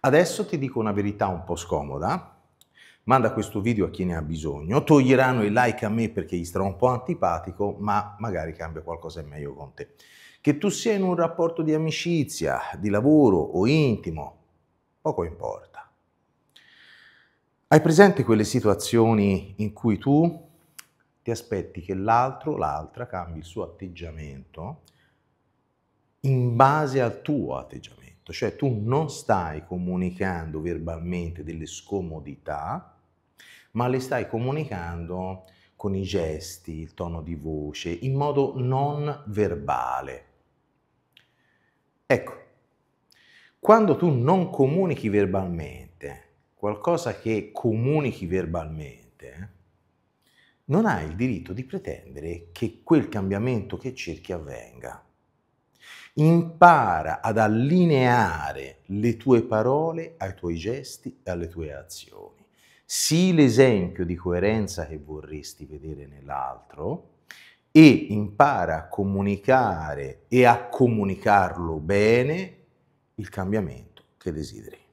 Adesso ti dico una verità un po' scomoda. Manda questo video a chi ne ha bisogno. Toglieranno i like a me perché gli starò un po' antipatico, ma magari cambia qualcosa in meglio con te. Che tu sia in un rapporto di amicizia, di lavoro o intimo, poco importa. Hai presente quelle situazioni in cui tu ti aspetti che l'altro, l'altra cambi il suo atteggiamento in base al tuo atteggiamento? fatto, certo, cioè tu non stai comunicando verbalmente delle scomodità, ma le stai comunicando con i gesti, il tono di voce, in modo non verbale. Ecco, quando tu non comunichi verbalmente qualcosa che comunichi verbalmente, non hai il diritto di pretendere che quel cambiamento che cerchi avvenga impara ad allineare le tue parole ai tuoi gesti e alle tue azioni. Sii l'esempio di coerenza che vorresti vedere nell'altro e impara a comunicare e a comunicarlo bene il cambiamento che desideri.